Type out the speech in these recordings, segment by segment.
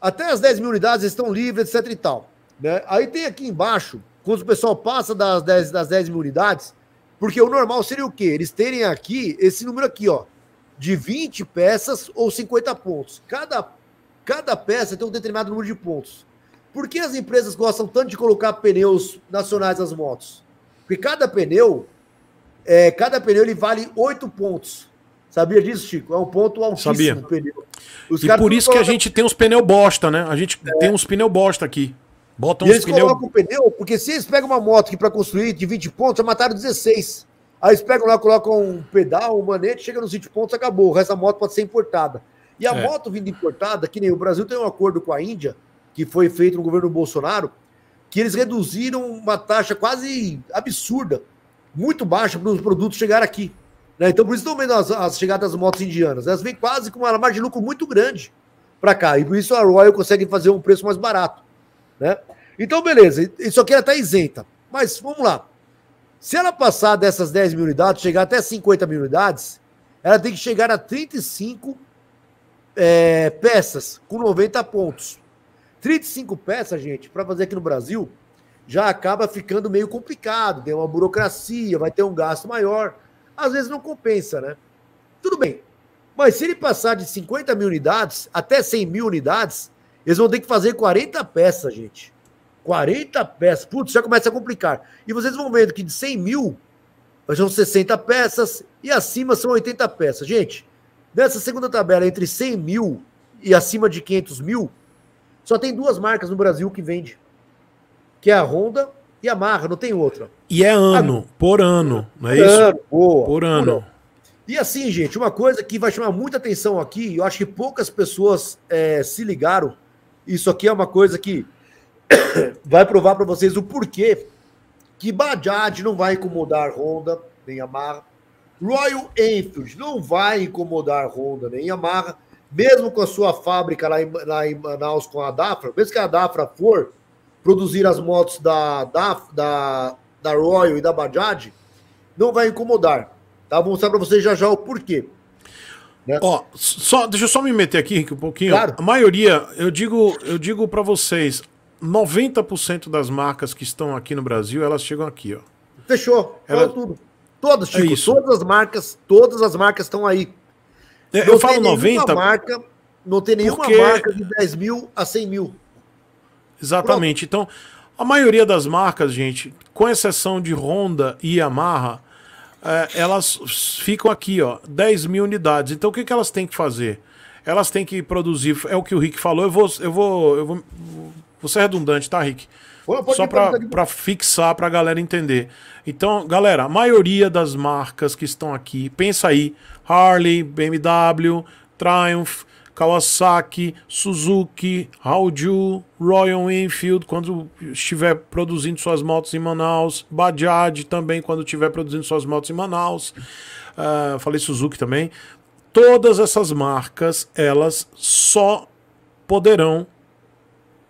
Até as 10 mil unidades estão livres, etc e tal. Né? Aí tem aqui embaixo, quando o pessoal passa das 10, das 10 mil unidades, porque o normal seria o quê? Eles terem aqui esse número aqui, ó, de 20 peças ou 50 pontos. Cada, cada peça tem um determinado número de pontos. Por que as empresas gostam tanto de colocar pneus nacionais nas motos? Porque cada pneu, é, cada pneu ele vale 8 pontos. Sabia disso, Chico? É um ponto altíssimo Sabia. do pneu. Os e por isso que a gente tem uns pneus bosta, né? A gente é. tem uns pneus bosta aqui. Botam e eles pneu... colocam o pneu, porque se eles pegam uma moto que para construir de 20 pontos, já mataram 16. Aí eles pegam lá, colocam um pedal, um manete, chega nos 20 pontos, acabou. O resto da moto pode ser importada. E a é. moto vindo importada, que nem o Brasil tem um acordo com a Índia, que foi feito no governo Bolsonaro, que eles reduziram uma taxa quase absurda, muito baixa, para os produtos chegar aqui. Né? Então, por isso estão vendo as, as chegadas das motos indianas. Né? Elas vêm quase com uma margem de lucro muito grande para cá. E por isso a Royal consegue fazer um preço mais barato. Né? Então, beleza. Isso aqui ela é está isenta. Mas vamos lá. Se ela passar dessas 10 mil unidades, chegar até 50 mil unidades, ela tem que chegar a 35 é, peças com 90 pontos. 35 peças, gente, para fazer aqui no Brasil, já acaba ficando meio complicado. Tem uma burocracia, vai ter um gasto maior às vezes não compensa, né? Tudo bem. Mas se ele passar de 50 mil unidades até 100 mil unidades, eles vão ter que fazer 40 peças, gente. 40 peças. Putz, já começa a complicar. E vocês vão vendo que de 100 mil, são 60 peças e acima são 80 peças. Gente, nessa segunda tabela, entre 100 mil e acima de 500 mil, só tem duas marcas no Brasil que vende. Que é a Honda e amarra, não tem outra. E é ano, ah, por ano, não é por isso? Ano, boa, por ano. Por ano. E assim, gente, uma coisa que vai chamar muita atenção aqui, eu acho que poucas pessoas é, se ligaram. Isso aqui é uma coisa que vai provar para vocês o porquê que Bajaj não vai incomodar Honda nem Yamaha. Royal Enfield não vai incomodar Honda nem Yamaha, mesmo com a sua fábrica lá em, lá em Manaus com a Dafra, mesmo que a Dafra for produzir as motos da, da, da, da Royal e da Bajaj, não vai incomodar. Tá? Vou mostrar para vocês já já o porquê. Né? Ó, só, deixa eu só me meter aqui um pouquinho. Claro. A maioria, eu digo, eu digo para vocês, 90% das marcas que estão aqui no Brasil, elas chegam aqui, ó. Fechou. Ela... tudo. Todas, é Chico, é isso. todas as marcas, todas as marcas estão aí. É, não eu falo 90 marca, não tem nenhuma porque... marca de 10 mil a 100 mil. Exatamente. Pronto. Então, a maioria das marcas, gente, com exceção de Honda e Yamaha, é, elas ficam aqui, ó, 10 mil unidades. Então, o que, que elas têm que fazer? Elas têm que produzir, é o que o Rick falou, eu vou, eu vou, eu vou, vou ser é redundante, tá, Rick? Pode Só para fixar, para a galera entender. Então, galera, a maioria das marcas que estão aqui, pensa aí, Harley, BMW, Triumph, Kawasaki, Suzuki, Hauju, Royal Enfield quando estiver produzindo suas motos em Manaus, Bajaj também quando estiver produzindo suas motos em Manaus, uh, falei Suzuki também. Todas essas marcas elas só poderão,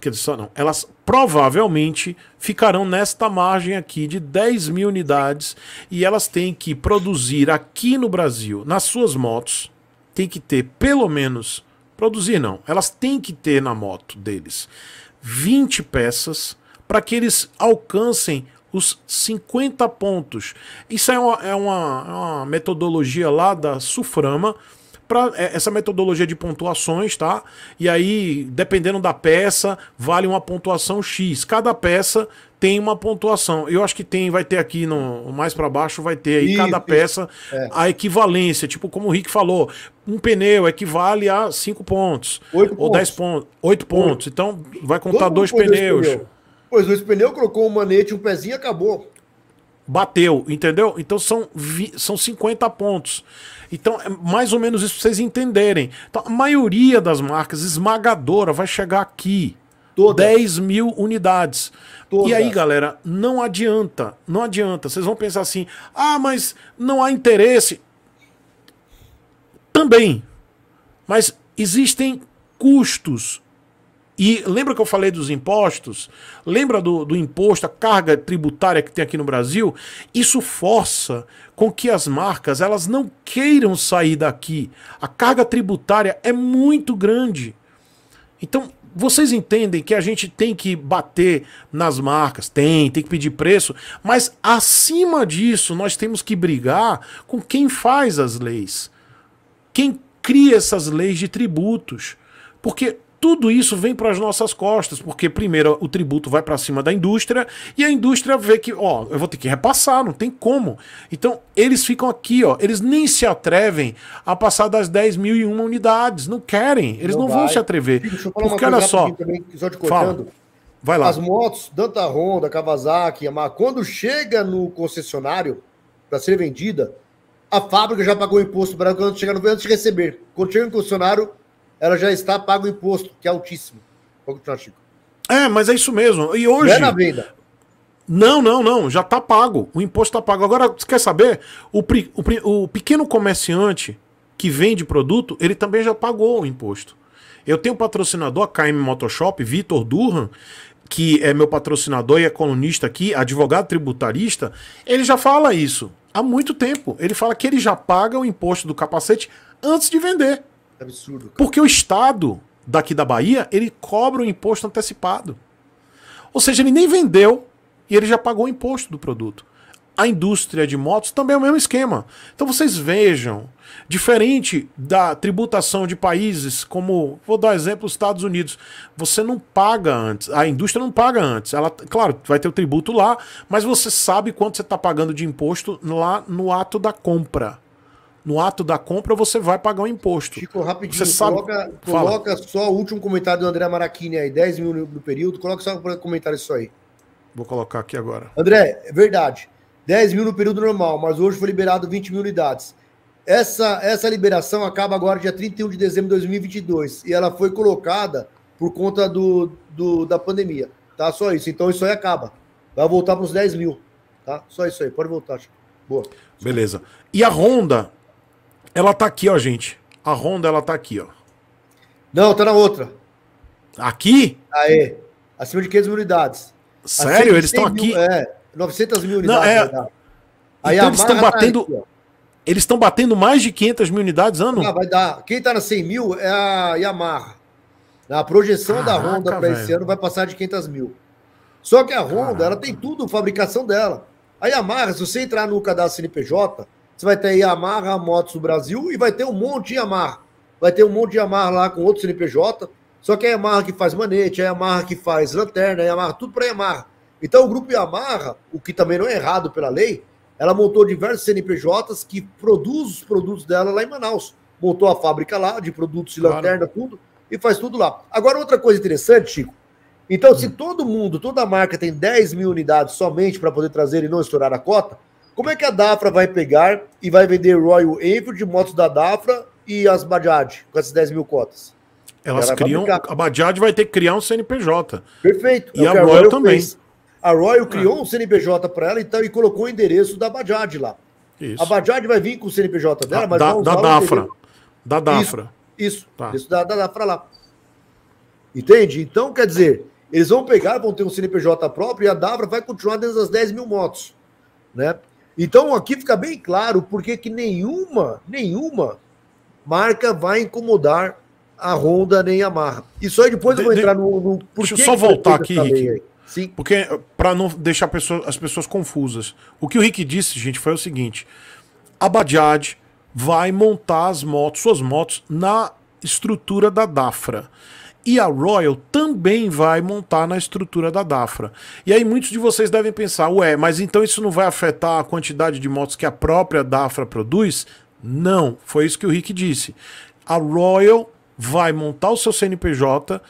quer dizer, só não, elas provavelmente ficarão nesta margem aqui de 10 mil unidades e elas têm que produzir aqui no Brasil, nas suas motos, tem que ter pelo menos Produzir não. Elas têm que ter na moto deles 20 peças para que eles alcancem os 50 pontos. Isso é uma, é uma, é uma metodologia lá da Suframa para é, essa metodologia de pontuações, tá? E aí, dependendo da peça, vale uma pontuação X. Cada peça tem uma pontuação. Eu acho que tem, vai ter aqui no mais para baixo, vai ter aí isso, cada peça é. a equivalência. Tipo, como o Rick falou, um pneu equivale a 5 pontos. oito ou dez 10 pontos. 8 pontos. Então, vai contar dois pneus. Dois pneus. Pois, dois pneus, colocou um manete, um pezinho acabou. Bateu, entendeu? Então são, vi, são 50 pontos. Então, é mais ou menos isso pra vocês entenderem. Então, a maioria das marcas esmagadora vai chegar aqui. Todas. 10 mil unidades. E aí, galera, não adianta. Não adianta. Vocês vão pensar assim: ah, mas não há interesse. Também. Mas existem custos e lembra que eu falei dos impostos? Lembra do, do imposto, a carga tributária que tem aqui no Brasil? Isso força com que as marcas elas não queiram sair daqui. A carga tributária é muito grande. Então, vocês entendem que a gente tem que bater nas marcas, tem, tem que pedir preço, mas acima disso nós temos que brigar com quem faz as leis, quem cria essas leis de tributos. Porque tudo isso vem para as nossas costas, porque primeiro o tributo vai para cima da indústria e a indústria vê que, ó, eu vou ter que repassar, não tem como. Então, eles ficam aqui, ó, eles nem se atrevem a passar das 10 mil e uma unidades, não querem, eles não, não vão se atrever. Deixa eu falar porque olha só. Também, só Fala. Vai lá. As motos, tanto a Honda, Kawasaki, Yamaha, quando chega no concessionário para ser vendida, a fábrica já pagou o imposto branco antes de chegar no antes de receber. Quando chega no concessionário, ela já está pago o imposto, que é altíssimo. É, mas é isso mesmo. E hoje. Não é na venda. Não, não, não. Já está pago. O imposto está pago. Agora, você quer saber? O, pri... O, pri... o pequeno comerciante que vende produto, ele também já pagou o imposto. Eu tenho um patrocinador, a KM Motoshop, Vitor Durham, que é meu patrocinador e é colunista aqui, advogado tributarista, ele já fala isso há muito tempo. Ele fala que ele já paga o imposto do capacete antes de vender. Absurdo. Cara. Porque o Estado daqui da Bahia, ele cobra o imposto antecipado. Ou seja, ele nem vendeu e ele já pagou o imposto do produto. A indústria de motos também é o mesmo esquema. Então vocês vejam, diferente da tributação de países como, vou dar um exemplo, os Estados Unidos, você não paga antes, a indústria não paga antes. Ela, claro, vai ter o tributo lá, mas você sabe quanto você está pagando de imposto lá no ato da compra no ato da compra você vai pagar um imposto. Chico, rapidinho, você sabe... coloca, coloca só o último comentário do André Maraquini aí, 10 mil no período, coloca só um comentário isso aí. Vou colocar aqui agora. André, é verdade. 10 mil no período normal, mas hoje foi liberado 20 mil unidades. Essa, essa liberação acaba agora dia 31 de dezembro de 2022 e ela foi colocada por conta do, do, da pandemia. Tá? Só isso. Então isso aí acaba. Vai voltar para os 10 mil. Tá? Só isso aí. Pode voltar, Chico. Boa. Beleza. E a Honda ela tá aqui, ó, gente. A Honda, ela tá aqui, ó. Não, tá na outra. Aqui? Aê. Acima de 500 mil unidades. Sério? Eles estão aqui? É, 900 mil unidades. Não, é... Então Aí eles estão tá batendo... Tá aqui, eles estão batendo mais de 500 mil unidades ano? Ah, vai dar. Quem tá na 100 mil é a Yamaha. A projeção Caraca, da Honda para esse ano vai passar de 500 mil. Só que a Honda, Caraca. ela tem tudo, fabricação dela. A Yamaha, se você entrar no cadastro CNPJ, você vai ter a Yamaha Motos do Brasil e vai ter um monte de Yamaha. Vai ter um monte de Yamaha lá com outro CNPJ. Só que a é Yamaha que faz manete, a é Yamaha que faz lanterna, a é Yamaha, tudo para Yamaha. Então o grupo Yamaha, o que também não é errado pela lei, ela montou diversos CNPJs que produz os produtos dela lá em Manaus. Montou a fábrica lá de produtos de claro. lanterna, tudo, e faz tudo lá. Agora, outra coisa interessante, Chico. Então, hum. se todo mundo, toda marca tem 10 mil unidades somente para poder trazer e não estourar a cota, como é que a Dafra vai pegar e vai vender Royal Enfield, motos da Dafra e as Bajaj com essas 10 mil cotas? Elas Ela criam. A Bajaj vai ter que criar um CNPJ. Perfeito. E é a, Royal, Royal também. Fez. A Royal é. criou é. um CNPJ para ela então, e colocou o endereço da Bajaj lá. Isso. A Bajaj vai vir com o CNPJ dela, da, mas da, da Dafra. Da Dafra. Isso, isso, tá. da Dafra lá. Entende? Então, quer dizer, eles vão pegar, vão ter um CNPJ próprio e a Dafra vai continuar dentro das 10 mil motos. Né? Então aqui fica bem claro porque que nenhuma, nenhuma marca vai incomodar a Honda nem a Yamaha. E só depois eu vou entrar no, no Deixa eu só voltar aqui, Rick. Sim. Porque eh, para não deixar pessoa, as pessoas confusas. O que o Rick disse, gente, foi o seguinte: a Bajaj vai montar as motos, suas motos na estrutura da Dafra e a Royal também vai montar na estrutura da Dafra. E aí muitos de vocês devem pensar, ué, mas então isso não vai afetar a quantidade de motos que a própria Dafra produz? Não, foi isso que o Rick disse. A Royal vai montar o seu CNPJ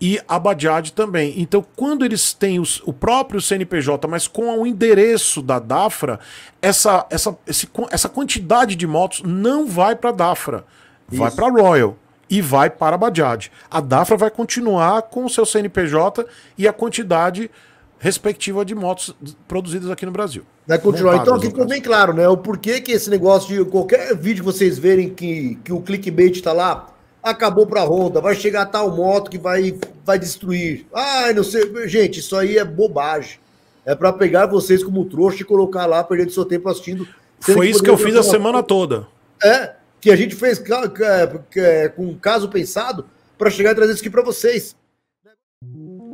e a Bajaj também. Então, quando eles têm os, o próprio CNPJ, mas com o endereço da Dafra, essa, essa, esse, essa quantidade de motos não vai para a Dafra, vai para a Royal e vai para a Bajaj. A Dafra vai continuar com o seu CNPJ e a quantidade respectiva de motos produzidas aqui no Brasil. Vai continuar. então aqui ficou bem claro, né? O porquê que esse negócio de qualquer vídeo que vocês verem que, que o clickbait está lá, acabou para a Honda, vai chegar tal moto que vai, vai destruir. Ai, não sei. Gente, isso aí é bobagem. É para pegar vocês como trouxa e colocar lá, perdendo seu tempo assistindo. Foi isso que eu fiz a semana toda. É, que a gente fez com caso pensado para chegar e trazer isso aqui para vocês.